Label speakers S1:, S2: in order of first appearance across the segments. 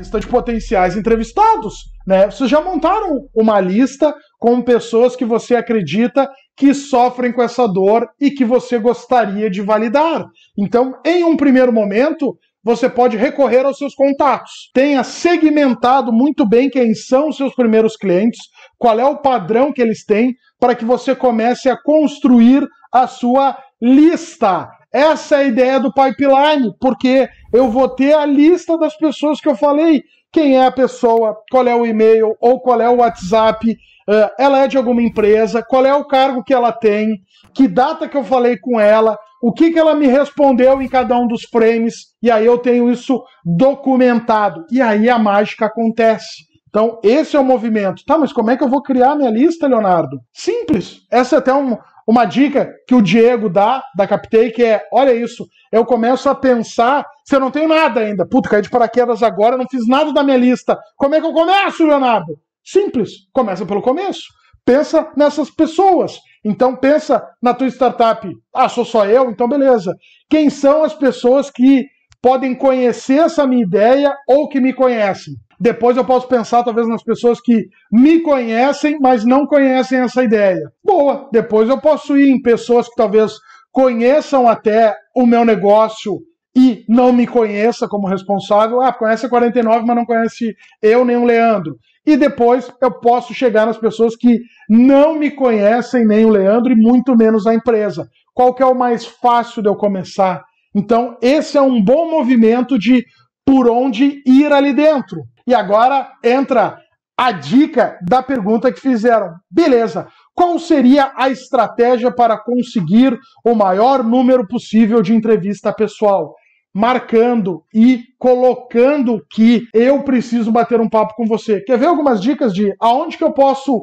S1: lista de potenciais entrevistados, né? Vocês já montaram uma lista com pessoas que você acredita que sofrem com essa dor e que você gostaria de validar. Então, em um primeiro momento, você pode recorrer aos seus contatos. Tenha segmentado muito bem quem são os seus primeiros clientes, qual é o padrão que eles têm, para que você comece a construir a sua lista. Essa é a ideia do pipeline, porque eu vou ter a lista das pessoas que eu falei. Quem é a pessoa, qual é o e-mail ou qual é o WhatsApp, eh, ela é de alguma empresa, qual é o cargo que ela tem, que data que eu falei com ela, o que, que ela me respondeu em cada um dos frames, e aí eu tenho isso documentado. E aí a mágica acontece. Então, esse é o movimento. Tá, mas como é que eu vou criar minha lista, Leonardo? Simples. Essa é até um, uma dica que o Diego dá da Captake é: olha isso, eu começo a pensar se eu não tenho nada ainda. Puta, caí de paraquedas agora, não fiz nada da minha lista. Como é que eu começo, Leonardo? Simples, começa pelo começo. Pensa nessas pessoas. Então pensa na tua startup. Ah, sou só eu, então beleza. Quem são as pessoas que podem conhecer essa minha ideia ou que me conhecem? Depois eu posso pensar, talvez, nas pessoas que me conhecem, mas não conhecem essa ideia. Boa, depois eu posso ir em pessoas que talvez conheçam até o meu negócio e não me conheça como responsável. Ah, conhece a 49, mas não conhece eu nem o Leandro. E depois eu posso chegar nas pessoas que não me conhecem nem o Leandro e muito menos a empresa. Qual que é o mais fácil de eu começar? Então, esse é um bom movimento de por onde ir ali dentro. E agora entra a dica da pergunta que fizeram. Beleza. Qual seria a estratégia para conseguir o maior número possível de entrevista pessoal? Marcando e colocando que eu preciso bater um papo com você. Quer ver algumas dicas de aonde que eu posso uh,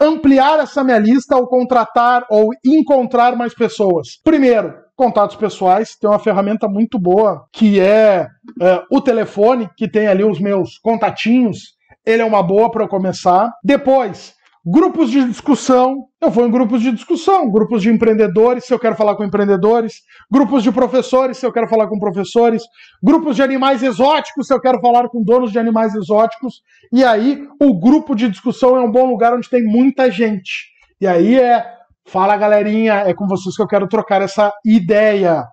S1: ampliar essa minha lista ou contratar ou encontrar mais pessoas? Primeiro, contatos pessoais, tem uma ferramenta muito boa que é, é o telefone, que tem ali os meus contatinhos. Ele é uma boa para começar. Depois, Grupos de discussão, eu vou em grupos de discussão, grupos de empreendedores, se eu quero falar com empreendedores, grupos de professores, se eu quero falar com professores, grupos de animais exóticos, se eu quero falar com donos de animais exóticos. E aí, o grupo de discussão é um bom lugar onde tem muita gente. E aí é Fala galerinha, é com vocês que eu quero trocar essa ideia.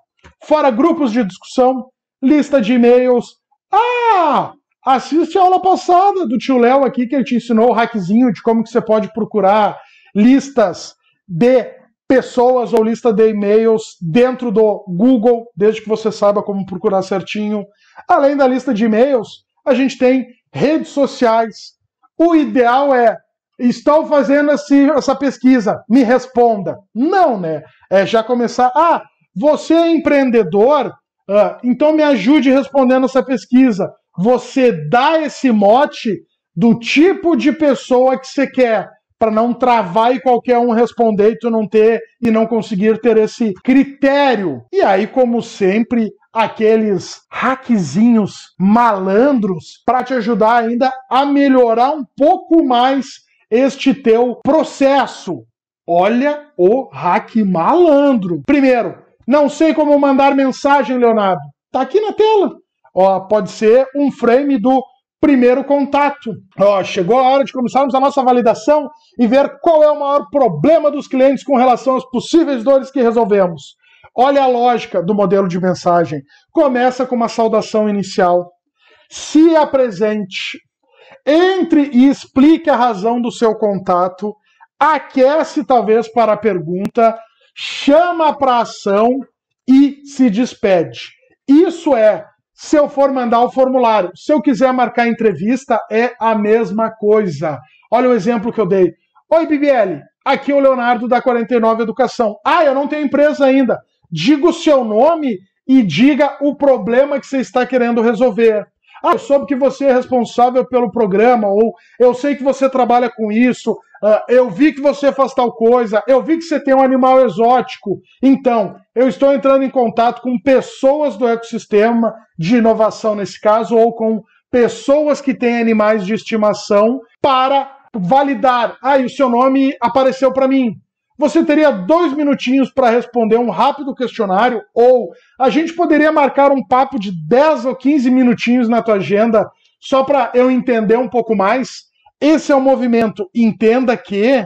S1: Fora grupos de discussão, lista de e-mails. Ah! Assiste a aula passada do tio Léo aqui, que ele te ensinou o hackzinho de como que você pode procurar listas de pessoas ou lista de e-mails dentro do Google, desde que você saiba como procurar certinho. Além da lista de e-mails, a gente tem redes sociais. O ideal é Estou fazendo esse, essa pesquisa, me responda. Não, né? É já começar. Ah, você é empreendedor, ah, então me ajude respondendo essa pesquisa. Você dá esse mote do tipo de pessoa que você quer, para não travar e qualquer um responder e tu não ter e não conseguir ter esse critério. E aí, como sempre, aqueles hackzinhos malandros para te ajudar ainda a melhorar um pouco mais este teu processo. Olha o hack malandro. Primeiro, não sei como mandar mensagem, Leonardo. Tá aqui na tela. Ó, pode ser um frame do primeiro contato. Ó, chegou a hora de começarmos a nossa validação e ver qual é o maior problema dos clientes com relação às possíveis dores que resolvemos. Olha a lógica do modelo de mensagem. Começa com uma saudação inicial. Se apresente, entre e explique a razão do seu contato, aquece talvez para a pergunta, chama para ação e se despede. Isso é se eu for mandar o formulário. Se eu quiser marcar entrevista, é a mesma coisa. Olha o exemplo que eu dei. Oi, BBL, aqui é o Leonardo da 49 Educação. Ah, eu não tenho empresa ainda. Diga o seu nome e diga o problema que você está querendo resolver. Ah, eu soube que você é responsável pelo programa, ou eu sei que você trabalha com isso, uh, eu vi que você faz tal coisa, eu vi que você tem um animal exótico. Então, eu estou entrando em contato com pessoas do ecossistema de inovação, nesse caso, ou com pessoas que têm animais de estimação para validar. Ah, e o seu nome apareceu para mim você teria dois minutinhos para responder um rápido questionário, ou a gente poderia marcar um papo de 10 ou 15 minutinhos na tua agenda, só para eu entender um pouco mais. Esse é o movimento. Entenda que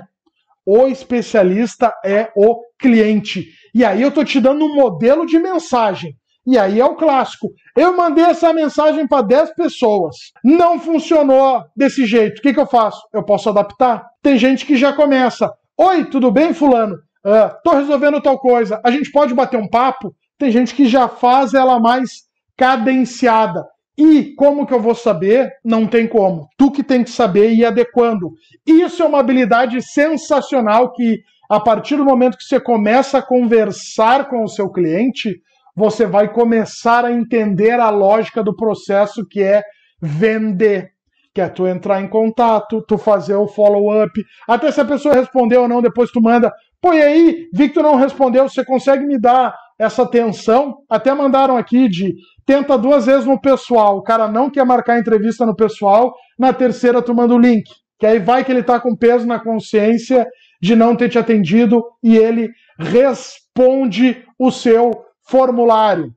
S1: o especialista é o cliente. E aí eu tô te dando um modelo de mensagem. E aí é o clássico. Eu mandei essa mensagem para 10 pessoas. Não funcionou desse jeito. O que, que eu faço? Eu posso adaptar? Tem gente que já começa. Oi, tudo bem, Fulano? Uh, tô resolvendo tal coisa. A gente pode bater um papo? Tem gente que já faz ela mais cadenciada. E como que eu vou saber? Não tem como. Tu que tem que saber e adequando. Isso é uma habilidade sensacional que, a partir do momento que você começa a conversar com o seu cliente, você vai começar a entender a lógica do processo que é vender que é tu entrar em contato, tu fazer o follow-up, até se a pessoa respondeu ou não, depois tu manda, pô, e aí, vi que tu não respondeu, você consegue me dar essa atenção? Até mandaram aqui de tenta duas vezes no pessoal, o cara não quer marcar entrevista no pessoal, na terceira tu manda o link, que aí vai que ele tá com peso na consciência de não ter te atendido e ele responde o seu formulário,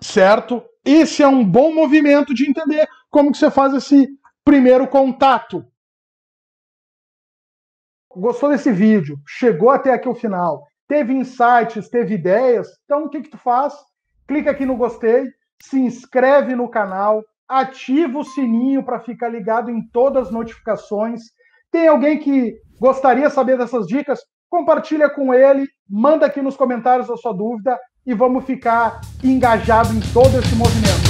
S1: certo? Esse é um bom movimento de entender como que você faz esse primeiro contato. Gostou desse vídeo? Chegou até aqui o final? Teve insights, teve ideias? Então o que que tu faz? Clica aqui no gostei, se inscreve no canal, ativa o sininho para ficar ligado em todas as notificações. Tem alguém que gostaria de saber dessas dicas? Compartilha com ele, manda aqui nos comentários a sua dúvida e vamos ficar engajado em todo esse movimento.